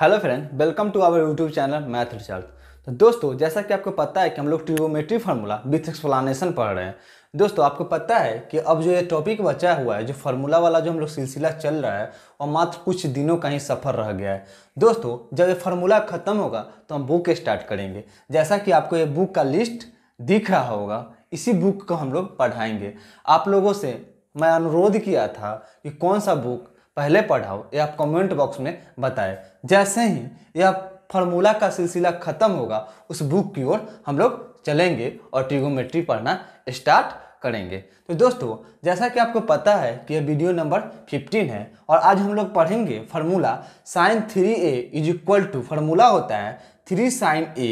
hello friend welcome to our YouTube channel math recharge तो दोस्तों जैसा कि आपको पता है कि हम लोग ट्रिगोमेट्री फार्मूला विथ एक्सप्लानेशन पढ़ रहे हैं दोस्तों आपको पता है कि अब जो ये टॉपिक बचा हुआ है जो फार्मूला वाला जो हम लोग सिलसिला चल रहा है और मात्र कुछ दिनों का ही सफ़र रह गया है दोस्तों जब ये फार्मूला ख़त्म होगा तो हम बुक स्टार्ट करेंगे जैसा कि आपको ये बुक का लिस्ट दिख रहा होगा इसी बुक को हम लोग पढ़ाएंगे आप लोगों से मैं अनुरोध किया था कि कौन सा बुक पहले पढ़ाओ ये या आप कमेंट बॉक्स में बताएं जैसे ही यह फार्मूला का सिलसिला ख़त्म होगा उस बुक की ओर हम लोग चलेंगे और ट्रिगोमेट्री पढ़ना स्टार्ट करेंगे तो दोस्तों जैसा कि आपको पता है कि यह वीडियो नंबर 15 है और आज हम लोग पढ़ेंगे formula sine three A is equal to formula होता है three sine A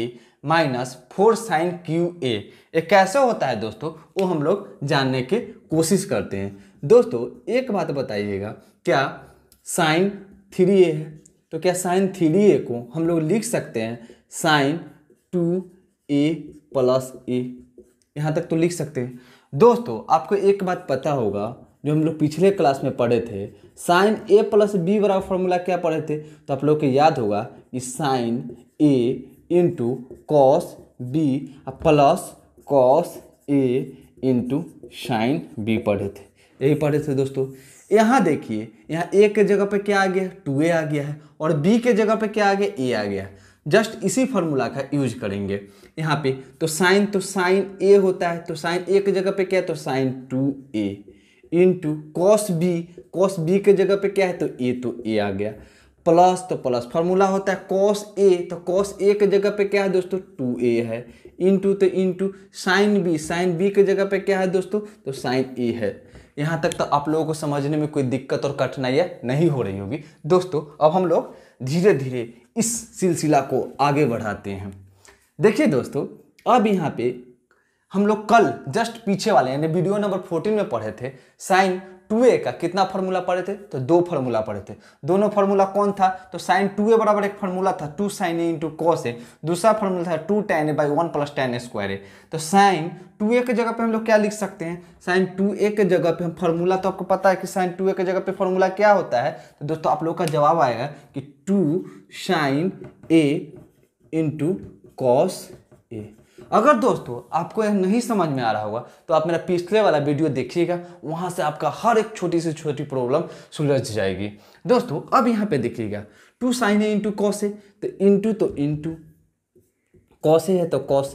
minus four sine cube A ये कैसे होता है दोस्तों वो हम लोग जानने की कोशिश करते हैं दोस्तों एक बात बताइएगा क्या साइन थ्री ए है तो क्या साइन थ्री ए को हम लोग लिख सकते हैं sine two A plus A यहाँ तक तो लिख सकते हैं दोस्तों आपको एक बात पता होगा जो हम लोग पिछले क्लास में पढ़े थे साइन ए प्लस बी बराबर फॉर्मूला क्या पढ़े थे तो आप लोग को याद होगा कि sine A into cos B plus cos A into sine B पढ़े थे यही पढ़े थे दोस्तों यहाँ देखिए यहाँ ए के जगह पे क्या आ गया टू ए आ गया है और बी के जगह पे क्या आ गया ए आ गया है जस्ट इसी फार्मूला का यूज करेंगे यहाँ पे तो साइन तो साइन ए होता है तो साइन ए के जगह पे क्या है तो sine two A into cos B cos B के जगह पे क्या है तो ए तो ए आ गया प्लस तो प्लस फार्मूला होता है कॉस ए तो कॉस ए के जगह पे क्या है दोस्तों टू ए है इन टू तो into sine B sine B के जगह पे क्या है दोस्तों तो साइन ए है यहाँ तक तो आप लोगों को समझने में कोई दिक्कत और कठिनाइयाँ नहीं हो रही होगी दोस्तों अब हम लोग धीरे धीरे इस सिलसिला को आगे बढ़ाते हैं देखिए दोस्तों अब यहाँ पे हम लोग कल जस्ट पीछे वाले यानी वीडियो नंबर फोर्टीन में पढ़े थे साइन टू ए का कितना फार्मूला पढ़े थे तो दो फार्मूला पढ़े थे दोनों फार्मूला कौन था तो साइन टू ए बराबर एक फार्मूला था two sine A into cos A दूसरा फार्मूला था two tan A by one plus tan square A तो साइन टू ए के जगह पे हम लोग क्या लिख सकते हैं साइन टू ए के जगह पे हम फार्मूला तो आपको पता है कि साइन टू ए के जगह पे फार्मूला क्या होता है तो दोस्तों आप लोग का जवाब आएगा कि two sine A into cos A अगर दोस्तों आपको यह नहीं समझ में आ रहा होगा तो आप मेरा पिछले वाला वीडियो देखिएगा वहाँ से आपका हर एक छोटी से छोटी प्रॉब्लम सुलझ जाएगी दोस्तों अब यहाँ पे देखिएगा टू साइन है इंटू कौ है तो इंटू तो इंटू कॉस है तो कॉस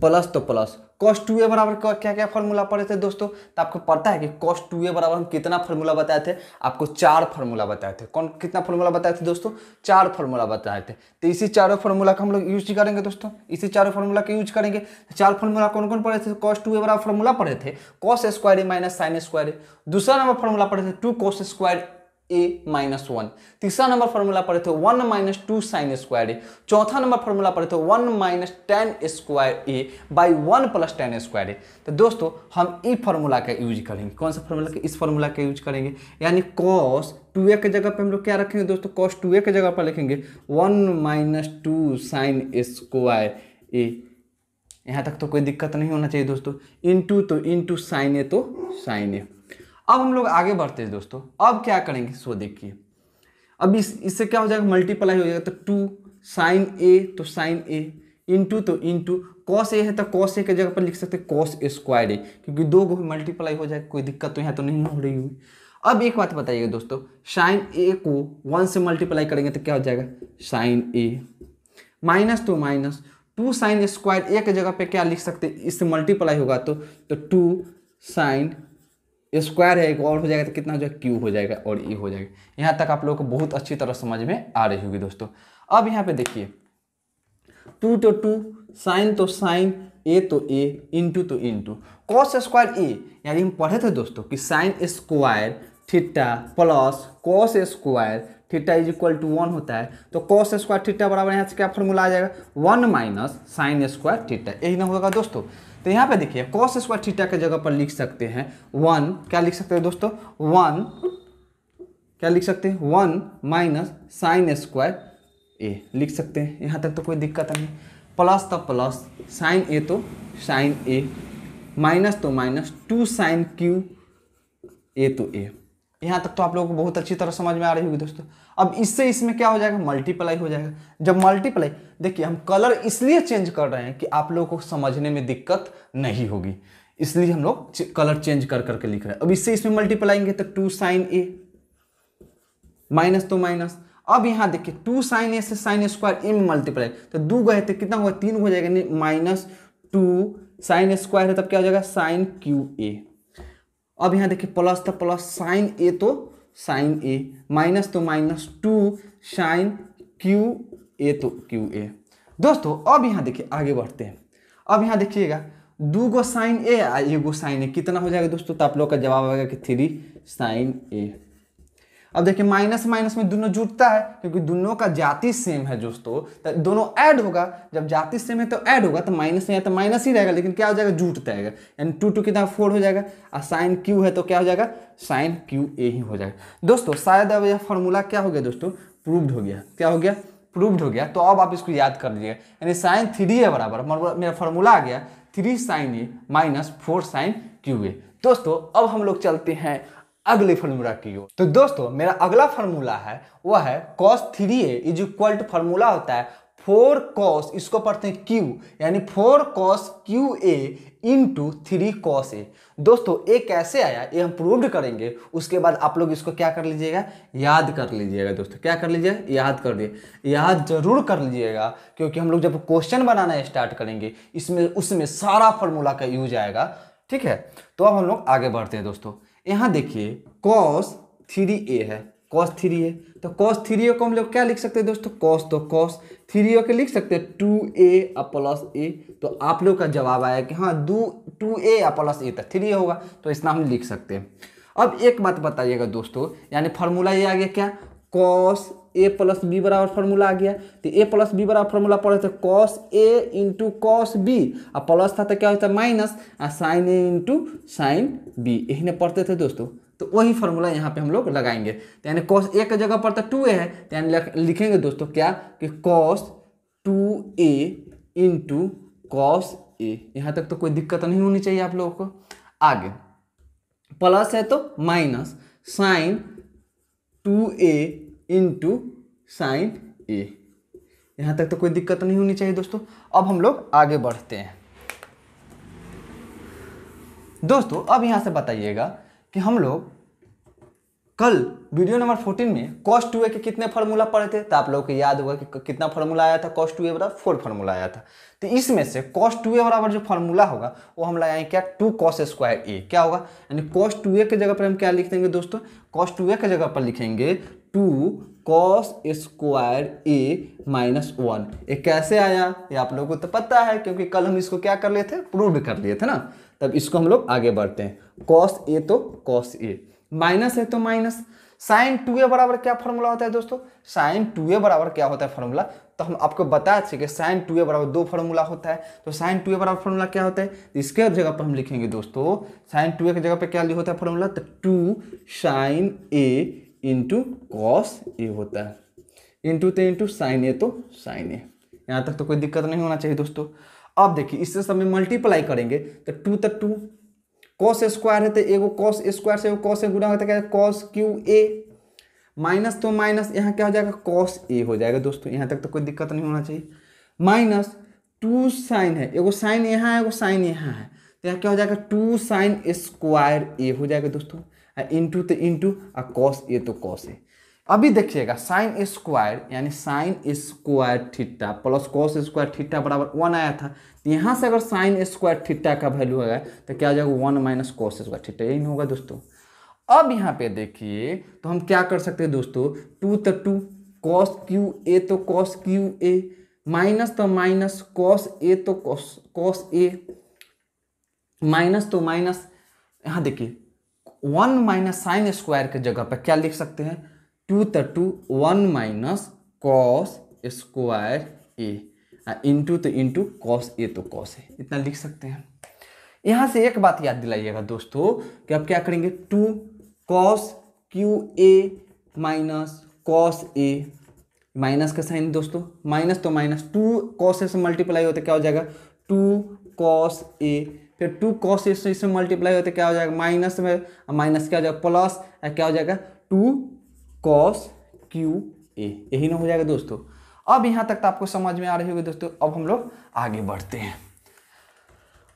प्लस तो प्लस कॉस टू ए बराबर क्या क्या फॉर्मूला पढ़े थे दोस्तों तो आपको पता है कि कॉस टू ए बराबर हम कितना फॉर्मूला बताए थे आपको चार फॉर्मूला बताए थे कौन कितना फॉर्मूला बताए थे दोस्तों चार फॉर्मूला बताए थे तो इसी चारों फॉर्मूला का हम लोग यूज करेंगे दोस्तों इसी चारों फॉर्मूला का यूज करेंगे तो चार फॉर्मूला कौन कौन पढ़े थे कॉस टू ए बराबर फॉर्मूला पढ़े थे cos square A minus sine square दूसरा नंबर फॉर्मूला पढ़े थे two cos square A minus one तीसरा नंबर फॉर्मूला पढ़े थे one minus two sine square A चौथा नंबर फॉर्मूला पढ़े थे one minus tan square A by one plus tan square A तो दोस्तों हम ई e फॉर्मूला का यूज करेंगे कौन सा फॉर्मूला इस फॉर्मूला का यूज करेंगे यानी कॉस टू ए के जगह पे हम लोग क्या रखेंगे दोस्तों कॉस टू ए के जगह पर लिखेंगे one minus two sine square A यहाँ तक तो कोई दिक्कत नहीं होना चाहिए दोस्तों इन टू तो इन टू साइन ए तो साइन ए अब हम लोग आगे बढ़ते हैं दोस्तों अब क्या करेंगे सो देखिए अब इस इससे क्या हो जाएगा मल्टीप्लाई हो जाएगा तो टू साइन ए तो साइन ए इंटू तो इंटू कॉस ए है तो कॉस ए के जगह पर लिख सकते हैं कॉस स्क्वायर ए क्योंकि दो गो मल्टीप्लाई हो जाए कोई दिक्कत तो यहाँ तो नहीं हो रही हुई अब एक बात बताइएगा दोस्तों साइन ए को वन से मल्टीप्लाई करेंगे तो क्या हो जाएगा sine A minus two minus two sine square A के जगह पे क्या लिख सकते इससे मल्टीप्लाई होगा तो तो टू साइन स्क्वायर है एक और हो जाएगा तो कितना हो जाएगा क्यू हो जाएगा और ई e हो जाएगा यहाँ तक आप लोगों को बहुत अच्छी तरह समझ में आ रही होगी दोस्तों अब यहाँ पे देखिए टू तो टू टू साइन तो साइन ए तो ए इंटू तो इंटू कॉस स्क्वायर ए यानी हम पढ़े थे दोस्तों कि sine square theta plus cos square theta is equal to one होता है तो कॉस स्क्वायर थीटा बराबर यहाँ से क्या फॉर्मूला आ जाएगा one minus sine square theta यही ना होगा दोस्तों तो यहाँ पे देखिए कॉस स्क्वायर थीटा के जगह पर लिख सकते हैं वन क्या लिख सकते हैं दोस्तों वन क्या लिख सकते हैं one minus sine square A लिख सकते हैं यहाँ तक तो कोई दिक्कत नहीं प्लस तो प्लस साइन ए तो साइन ए माइनस तो minus two sine cube A तो ए यहाँ तक तो आप लोगों को बहुत अच्छी तरह समझ में आ रही होगी दोस्तों अब इससे इसमें क्या हो जाएगा मल्टीप्लाई हो जाएगा जब मल्टीप्लाई देखिए हम कलर इसलिए चेंज कर रहे हैं कि आप लोगों को समझने में दिक्कत नहीं होगी इसलिए हम लोग कलर चेंज कर करके लिख रहे हैं अब इससे इसमें मल्टीप्लाएंगे तो टू साइन ए माइनस तो माइनस अब यहाँ देखिए टू साइन ए से साइन स्क्वायर ए में मल्टीप्लाई तो दो गए तो कितना हुआ तीन हो जाएगा नहीं माइनस टू साइन स्क्वायर है तब क्या हो जाएगा साइन क्यू ए अब यहाँ देखिए प्लस था प्लस साइन ए तो साइन ए माइनस तो minus two sine cube A तो क्यू ए दोस्तों अब यहाँ देखिए आगे बढ़ते हैं अब यहाँ देखिएगा दू गो साइन ए आ एगो साइन ए कितना हो जाएगा दोस्तों तो आप लोग का जवाब आएगा कि थ्री साइन ए अब देखिए माइनस माइनस में दोनों जुटता है क्योंकि दोनों का जाति सेम है दोस्तों तो दोनों ऐड होगा जब जाति सेम है तो ऐड होगा तो माइनस में तो माइनस ही रहेगा लेकिन क्या हो जाएगा जुटता है यानी टू टू कितना फोर हो जाएगा और साइन क्यू है तो क्या हो जाएगा साइन क्यू ए ही हो जाएगा दोस्तों शायद अब यह फॉर्मूला क्या हो गया दोस्तों प्रूव्ड हो गया क्या हो गया प्रूव्ड हो गया तो अब आप इसको याद कर लीजिएगा यानी साइन थ्री है बराबर मतलब मेरा फॉर्मूला आ गया three sine A minus four sine cube A दोस्तों अब हम लोग चलते हैं अगले फार्मूला की ओर तो दोस्तों मेरा अगला फार्मूला है वह है cos three A is equal to formula होता है फोर कॉस इसको पढ़ते हैं क्यू यानी four cos cube A into three cos A दोस्तों ए कैसे आया ये हम प्रूव्ड करेंगे उसके बाद आप लोग इसको क्या कर लीजिएगा याद कर लीजिएगा दोस्तों क्या कर लीजिएगा याद कर दिए याद जरूर कर लीजिएगा क्योंकि हम लोग जब क्वेश्चन बनाना स्टार्ट करेंगे इसमें उसमें सारा फार्मूला का यूज आएगा ठीक है तो अब हम लोग आगे बढ़ते हैं दोस्तों यहाँ देखिए कॉस थ्री ए है कॉस थ्री ए तो कॉस थ्री ए को हम लोग क्या लिख सकते हैं दोस्तों कॉस तो कॉस थ्री ए के लिख सकते हैं टू ए प्लस ए तो आप लोग का जवाब आया कि हाँ दो टू ए प्लस ए तो थ्री ए होगा तो इसमें हम लिख सकते हैं अब एक बात बताइएगा दोस्तों यानी फार्मूला ये आ गया क्या कॉस ए प्लस बी बराबर फॉर्मूला आ गया तो ए प्लस बी बराबर फॉर्मूला पढ़े थे cos A into cos B आ प्लस था तो क्या होता है माइनस आ sine A into sine B यही पढ़ते थे दोस्तों तो वही फॉर्मूला यहाँ पे हम लोग लगाएंगे तो यानी कॉस ए का जगह पर तो टू ए है तो यानी लिखेंगे दोस्तों क्या कि cos two A into cos A यहाँ तक तो कोई दिक्कत नहीं होनी चाहिए आप लोगों को आगे प्लस है तो minus sine two A into sine A यहाँ तक तो कोई दिक्कत नहीं होनी चाहिए दोस्तों अब हम लोग आगे बढ़ते हैं दोस्तों अब यहाँ से बताइएगा कि हम लोग कल वीडियो नंबर 14 में कॉस्ट टू ए के कितने फार्मूला पढ़े थे तो आप लोगों को याद होगा कि कितना फार्मूला आया था कॉस्ट टू ए बराबर फोर फार्मूला आया था तो इसमें से कॉस टू ए बराबर जो फार्मूला होगा वो हम लगाए क्या टू कॉस स्क्वायर ए क्या होगा यानी कॉस्ट टू ए के जगह पर हम क्या लिख देंगे दोस्तों कॉस्ट टू ए के जगह पर लिखेंगे two cos square A minus one ये कैसे आया ये आप लोगों को तो पता है क्योंकि कल हम इसको क्या कर लिए थे प्रूव कर लिए थे ना तब इसको हम लोग आगे बढ़ते हैं कॉस ए तो कॉस ए माइनस है तो माइनस साइन टू ए बराबर क्या फॉर्मूला होता है दोस्तों साइन टू ए बराबर क्या होता है फॉर्मूला तो हम आपको बता चुके कि साइन टू ए बराबर दो फॉर्मूला होता है तो साइन टू ए बराबर फॉर्मूला क्या होता है इसके जगह पर हम लिखेंगे दोस्तों साइन टू ए की जगह पर क्या होता है फॉर्मूला तो two sine A into cos A होता है इंटू तो इंटू साइन ए तो साइन ए यहाँ तक तो कोई दिक्कत नहीं होना चाहिए दोस्तों अब देखिए इससे सब में मल्टीप्लाई करेंगे तो टू तक टू कॉस स्क्वायर है तो एगो कॉस स्क्वायर से कॉस ए गुना होता है क्या कॉस क्यू ए माइनस तो माइनस यहाँ क्या हो जाएगा कॉस ए हो जाएगा दोस्तों यहाँ तक तो कोई दिक्कत नहीं होना चाहिए माइनस टू साइन है एगो साइन यहाँ है एगो साइन यहाँ है तो यहाँ क्या हो जाएगा टू साइन स्क्वायर ए हो जाएगा दोस्तों इंटू तो इंटू और कॉस ए तो कॉस ए अभी देखिएगा साइन स्क्वायर यानी sine square theta plus cos square theta बराबर वन आया था तो यहाँ से अगर साइन स्क्वायर थीटा का वैल्यू होगा तो क्या हो जाएगा one minus cos square theta यही होगा दोस्तों अब यहाँ पे देखिए तो हम क्या कर सकते हैं दोस्तों टू तो टू कॉस क्यू ए तो कॉस क्यू ए माइनस तो माइनस कॉस ए तो कॉस कॉस ए माइनस तो माइनस यहाँ देखिए वन माइनस साइन स्क्वायर के जगह पर क्या लिख सकते हैं टू त two one minus cos square A into तो इंटू कॉस ए तो कॉस ए इतना लिख सकते हैं यहां से एक बात याद दिलाइएगा दोस्तों कि आप क्या करेंगे two cos cube A minus cos A minus का साइन दोस्तों माइनस तो माइनस टू कॉस ए से मल्टीप्लाई होता है क्या हो जाएगा टू कॉस ए फिर टू कॉस इससे इसमें मल्टीप्लाई होते क्या हो जाएगा माइनस में माइनस क्या हो जाएगा प्लस क्या हो जाएगा टू कॉस क्यू ए यही ना हो जाएगा दोस्तों अब यहाँ तक तो आपको समझ में आ रही होगी दोस्तों अब हम लोग आगे बढ़ते हैं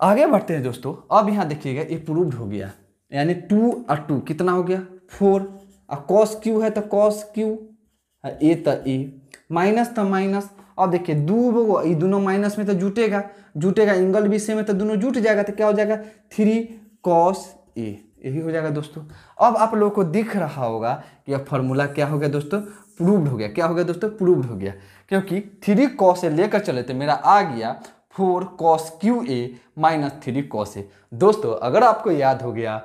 आगे बढ़ते हैं दोस्तों अब यहाँ देखिएगा ये प्रूव्ड हो गया यानी टू और टू कितना हो गया फोर और कॉस क्यू है तो कॉस क्यू ए तो ए माइनस तो माइनस अब देखिए दो ये दोनों माइनस में तो जुटेगा जुटेगा एंगल भी सेम है तो दोनों जुट जाएगा तो क्या हो जाएगा थ्री कॉस ए यही हो जाएगा दोस्तों अब आप लोगों को दिख रहा होगा कि अब फॉर्मूला क्या हो गया दोस्तों प्रूव्ड हो गया क्या हो गया दोस्तों प्रूव्ड हो गया क्योंकि थ्री कॉस ए लेकर चले तो मेरा आ गया four cos cube A minus three cos A दोस्तों अगर आपको याद हो गया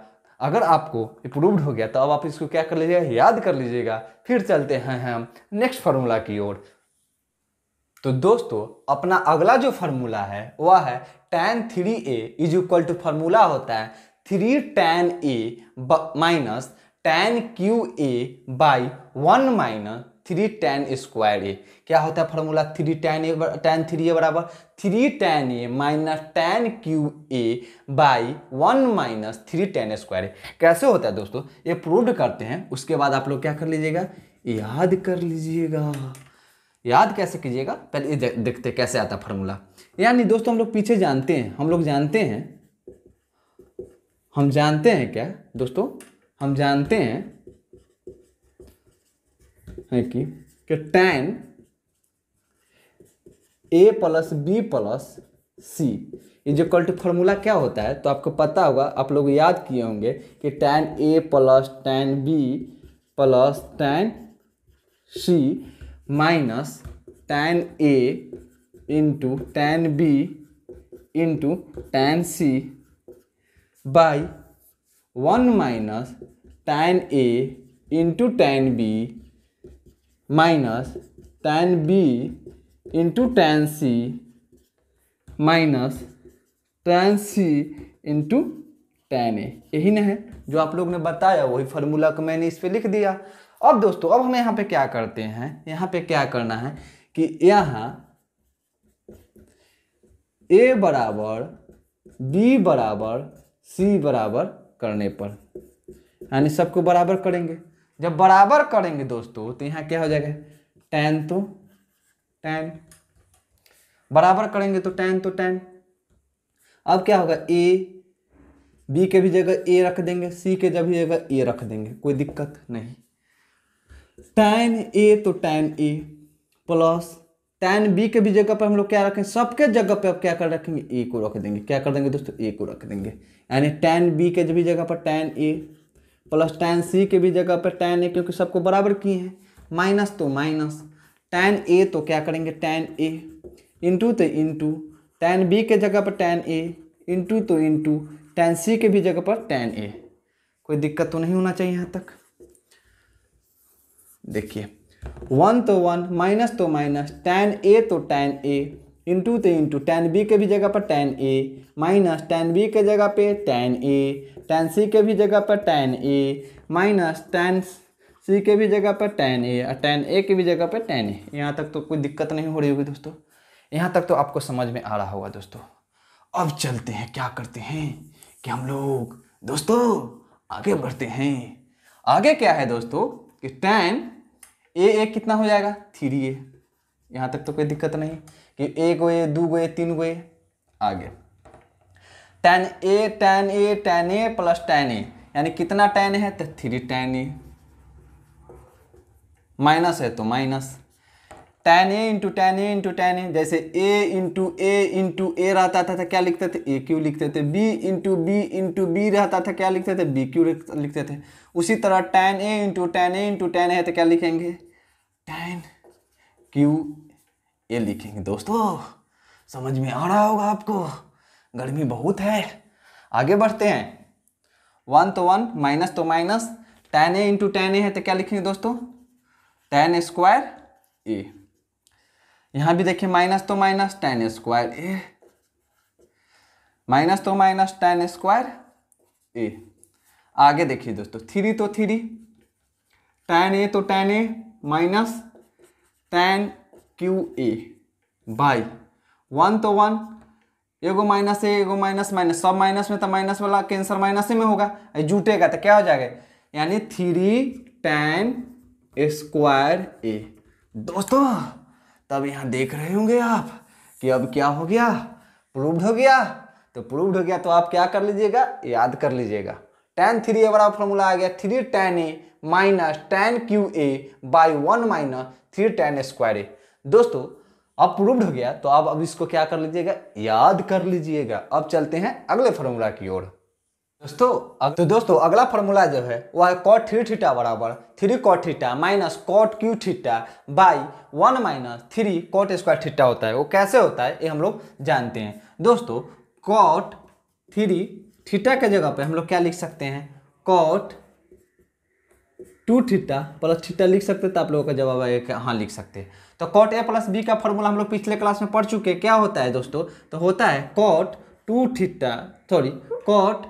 अगर आपको प्रूव्ड हो गया तो अब आप इसको क्या कर लीजिएगा याद कर लीजिएगा फिर चलते हैं हम नेक्स्ट फार्मूला की ओर तो दोस्तों अपना अगला जो फार्मूला है वह है tan three A is equal to formula होता है three tan A minus tan cube A by one minus three tan square A क्या होता है formula three tan A tan three A बराबर three tan A minus tan cube A by one minus three tan square A कैसे होता है दोस्तों ये prove करते हैं उसके बाद आप लोग क्या कर लीजिएगा याद कर लीजिएगा याद कैसे कीजिएगा पहले देखते कैसे आता फार्मूला यानी दोस्तों हम लोग पीछे जानते हैं हम लोग जानते हैं हम जानते हैं क्या दोस्तों हम जानते हैं है कि, कि tan A plus B plus C ये जो टू फार्मूला क्या होता है तो आपको पता होगा आप लोग याद किए होंगे कि tan A plus tan B plus tan C minus tan A into tan B into tan C by one minus tan A into tan B minus tan B into tan C minus tan C into tan A यही ना है जो आप लोग ने बताया वही formula को मैंने इस पर लिख दिया अब दोस्तों अब हम यहाँ पे क्या करते हैं यहाँ पे क्या करना है कि यहाँ ए बराबर बी बराबर सी बराबर करने पर यानी सबको बराबर करेंगे जब बराबर करेंगे दोस्तों तो यहाँ क्या हो जाएगा टेन तो टेन बराबर करेंगे तो टेन तो टेन अब क्या होगा ए बी के भी जगह ए रख देंगे सी के जब भी जगह ए रख देंगे कोई दिक्कत नहीं टैन ए तो tan A plus tan B के भी जगह पर हम लोग क्या रखें सबके जगह पे अब क्या कर रखेंगे ए को रख देंगे क्या कर देंगे दोस्तों ए को रख देंगे यानी टैन बी के भी जगह पर tan A plus tan C के भी जगह पर टैन ए क्योंकि सबको बराबर किए हैं माइनस तो माइनस टैन ए तो क्या करेंगे टैन ए इंटू तो इंटू टैन बी के जगह पर टैन ए इंटू तो इंटू टैन सी के भी जगह पर टैन ए कोई दिक्कत तो नहीं होना चाहिए यहाँ तक देखिए वन तो वन माइनस तो माइनस टैन ए तो टैन ए इंटू तो इंटू टैन बी के भी जगह पर tan A minus tan B के जगह पे टैन ए टैन सी के भी जगह पर tan A minus tan C के भी जगह पर टैन ए और टैन ए के भी जगह पर टैन ए यहाँ तक तो कोई दिक्कत नहीं हो रही होगी दोस्तों यहाँ तक तो आपको समझ में आ रहा होगा दोस्तों अब चलते हैं क्या करते हैं कि हम लोग दोस्तों आगे बढ़ते हैं आगे क्या है दोस्तों कि टैन ए ए कितना हो जाएगा थ्री ए यहाँ तक तो कोई दिक्कत नहीं कि ए गो ए दू गो ए तीन गो ए आगे tan A tan A tan A plus tan A यानी कितना टेन है तो थ्री टेन ए माइनस है तो minus tan A into tan A into tan A जैसे ए इंटू ए इंटू ए रहता था, तो क्या लिखते थे ए क्यू लिखते थे B into B into B रहता था क्या लिखते थे बी क्यू लिखते थे उसी तरह tan A into tan A into tan है तो क्या लिखेंगे टेन क्यू ए लिखेंगे दोस्तों समझ में आ रहा होगा आपको गर्मी बहुत है आगे बढ़ते हैं वन तो वन माइनस तो minus tan A into tan A है तो क्या लिखेंगे दोस्तों टेन स्क्वायर ए यहाँ भी देखिए माइनस तो minus tan square A minus तो माइनस टेन स्क्वायर ए आगे देखिए दोस्तों थ्री तो थ्री टेन ए तो tan A minus tan cube A by one तो वन एगो माइनस ए एगो माइनस माइनस सब माइनस में तो माइनस वाला कैंसर माइनस में होगा जुटेगा तो क्या हो जाएगा यानी थ्री टेन स्क्वायर ए दोस्तों तब यहाँ देख रहे होंगे आप कि अब क्या हो गया प्रूव्ड हो गया तो प्रूव्ड हो गया तो आप क्या कर लीजिएगा याद कर लीजिएगा टेन थ्री ए बड़ा फॉर्मूला आ गया three tan A minus tan cube A by one minus three tan square A दोस्तों अप्रूव्ड हो गया तो अब अब इसको क्या कर लीजिएगा याद कर लीजिएगा अब चलते हैं अगले फॉर्मूला की ओर दोस्तों अग... तो दोस्तों अगला फॉर्मूला जो है वह है कॉट थ्री थीटा बराबर three cot theta minus cot cube theta by one minus three cot square theta होता है वो कैसे होता है ये हम लोग जानते हैं दोस्तों कॉट थ्री थीटा के जगह पे हम लोग क्या लिख सकते हैं cot two theta plus theta लिख सकते तो आप लोगों का जवाब आएगा हाँ लिख सकते हैं तो कॉट ए प्लस बी का फॉर्मूला हम लोग पिछले क्लास में पढ़ चुके हैं क्या होता है दोस्तों तो होता है cot two theta sorry cot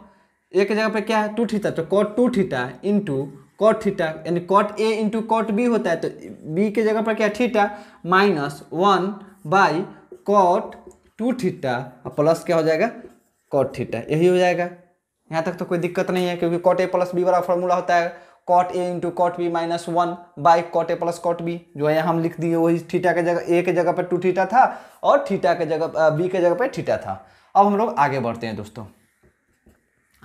एक जगह पे क्या है टू थीटा तो cot two theta into cot theta यानी cot A into cot B होता है तो बी के जगह पर क्या theta minus one by cot two theta और प्लस क्या हो जाएगा कॉट थीटा यही हो जाएगा यहाँ तक तो कोई दिक्कत नहीं है क्योंकि कॉट ए प्लस बी वाला फॉर्मूला होता है cot A into cot B minus one by cot A plus cot B जो है हम लिख दिए वही थीटा के जगह ए के जगह पर टू थीटा था और थीटा के जगह बी के जगह पर थीटा था अब हम लोग आगे बढ़ते हैं दोस्तों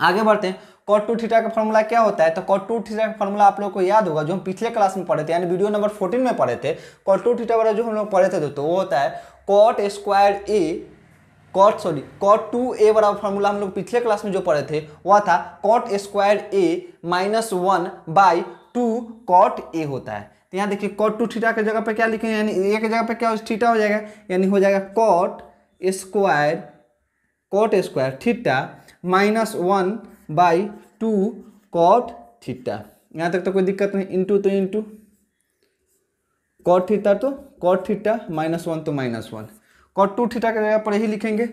आगे बढ़ते हैं कॉट टू थीटा का फॉर्मूला क्या होता है तो कॉट टू थीटा का फॉर्मूला आप लोग को याद होगा जो हम पिछले क्लास में पढ़े थे यानी वीडियो नंबर फोर्टीन में पढ़े थे कॉट टू थीटा वाला जो हम लोग पढ़े थे दोस्तों वो होता है cot square A cot sorry cot two A बराबर फार्मूला हम लोग पिछले क्लास में जो पढ़े थे वह था cot square A minus one by two cot A होता है तो यहाँ देखिए कॉट टू थीटा के जगह पे क्या लिखे यानी ए के जगह पे क्या थीटा हो जाएगा यानी हो जाएगा cot square cot square theta minus one by two cot theta यहाँ तक तो कोई दिक्कत नहीं इंटू तो इंटू कॉट थीटा तो कॉट थीटा माइनस वन तो minus one cot two theta की जगह पर ही लिखेंगे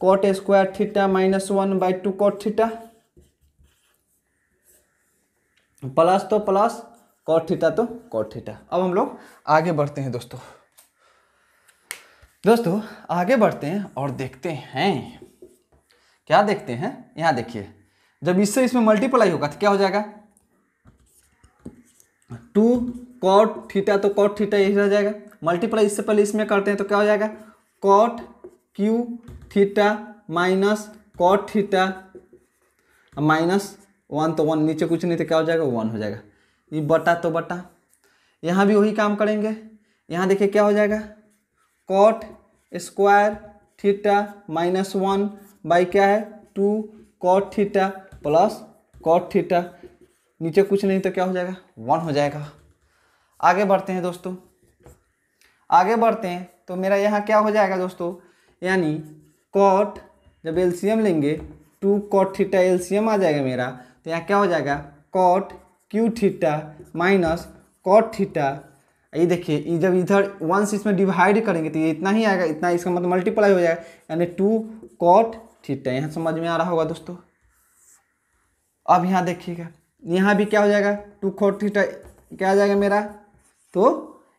cot square theta minus one by two cot theta plus तो प्लस कॉट थीटा तो कॉट थीटा अब हम लोग आगे बढ़ते हैं दोस्तों दोस्तों आगे बढ़ते हैं और देखते हैं क्या देखते हैं यहां देखिए जब इससे इसमें मल्टीप्लाई होगा तो क्या हो जाएगा टू कॉट थीटा तो कॉट थीटा यही रह जाएगा मल्टीप्लाई इससे पहले इसमें करते हैं तो क्या हो जाएगा cot cube theta minus cot theta minus one तो वन नीचे कुछ नहीं तो क्या हो जाएगा वन हो जाएगा ये बटा तो बटा यहाँ भी वही काम करेंगे यहाँ देखिए क्या हो जाएगा cot square theta minus one by क्या है two cot theta plus cot theta नीचे कुछ नहीं तो क्या हो जाएगा वन हो जाएगा आगे बढ़ते हैं दोस्तों आगे बढ़ते हैं तो मेरा यहाँ क्या हो जाएगा दोस्तों यानी कॉट जब एलसीएम लेंगे टू कॉट थीटा एलसीएम आ जाएगा मेरा तो यहाँ क्या हो जाएगा cot cube theta minus cot theta ये देखिए ये जब इधर वन इसमें डिवाइड करेंगे तो ये इतना ही आएगा इतना इसका मतलब मल्टीप्लाई हो जाएगा यानी टू कॉट थीटा यहाँ समझ में आ रहा होगा दोस्तों अब यहाँ देखिएगा यहाँ भी क्या हो जाएगा टू कॉट थीटा क्या आ जाएगा मेरा तो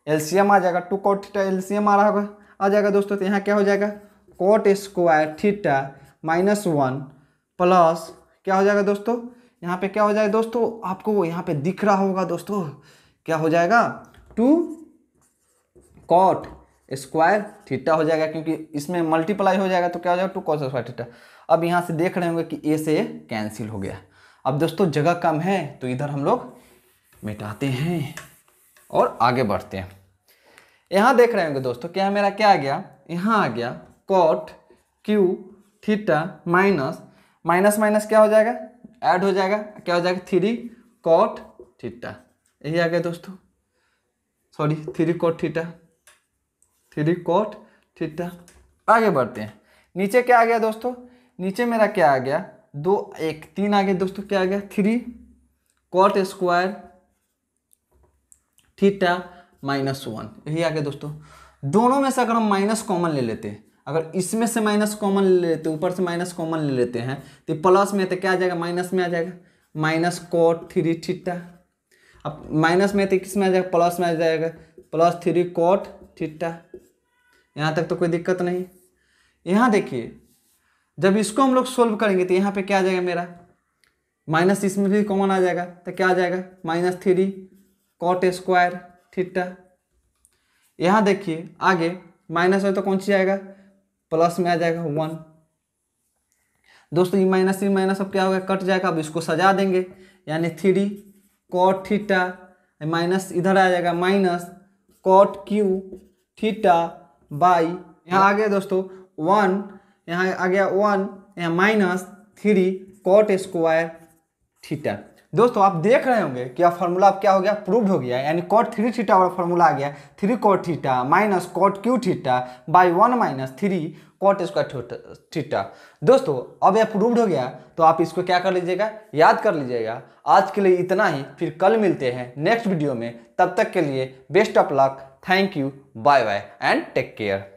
एलसीएम आ जाएगा टू कॉट थीटा एलसीएम आ रहा होगा आ जाएगा दोस्तों तो यहाँ क्या हो जाएगा cot square theta minus one plus क्या हो जाएगा दोस्तों यहाँ पे क्या हो जाएगा दोस्तों आपको यहाँ पे दिख रहा होगा दोस्तों क्या हो जाएगा टू कॉट स्क्वायर थीटा हो जाएगा क्योंकि इसमें मल्टीप्लाई हो जाएगा तो क्या हो जाएगा टू कॉट स्क्वायर थीटा अब यहाँ से देख रहे होंगे कि ए से कैंसिल हो गया अब दोस्तों जगह कम है तो इधर हम लोग मिटाते हैं और आगे बढ़ते हैं यहाँ देख रहे होंगे दोस्तों क्या मेरा क्या आ गया यहाँ आ गया cot cube theta minus minus minus क्या हो जाएगा ऐड हो जाएगा क्या हो जाएगा थ्री कॉट थीटा यही आ गया दोस्तों sorry three cot theta three cot theta आगे बढ़ते हैं नीचे क्या आ गया दोस्तों नीचे मेरा क्या आ गया दो एक तीन आ गया दोस्तों क्या आ गया three cot square theta minus one यही आ गया दोस्तों दोनों में से अगर हम माइनस कॉमन ले लेते हैं अगर इसमें से माइनस कॉमन ले लेते ऊपर से माइनस कॉमन ले लेते हैं तो प्लस में तो क्या आ जाएगा माइनस में आ जाएगा माइनस कॉट थ्री थीटा अब माइनस में तो किस में आ जाएगा प्लस में आ जाएगा प्लस थ्री कॉट थीटा यहाँ तक तो कोई दिक्कत नहीं यहाँ देखिए जब इसको हम लोग सोल्व करेंगे तो यहाँ पे क्या आ जाएगा मेरा माइनस इसमें भी कॉमन आ जाएगा तो क्या आ जाएगा minus three cot square theta यहाँ देखिए आगे माइनस में तो कौन सी आएगा प्लस में आ जाएगा वन दोस्तों ये माइनस ये माइनस अब क्या होगा कट जाएगा अब इसको सजा देंगे यानी थ्री कॉट थीटा माइनस इधर आ जाएगा minus cot cube theta by यहाँ आ गया दोस्तों वन यहाँ आ गया वन यहाँ minus three cot square theta दोस्तों आप देख रहे होंगे कि यह फॉर्मूला अब क्या हो गया प्रूव हो गया यानी कॉट थ्री थीटा वाला फॉर्मूला आ गया three cot theta minus cot cube theta by one minus three cot square theta दोस्तों अब यह प्रूव हो गया तो आप इसको क्या कर लीजिएगा याद कर लीजिएगा आज के लिए इतना ही फिर कल मिलते हैं नेक्स्ट वीडियो में तब तक के लिए best of luck thank you bye bye and take care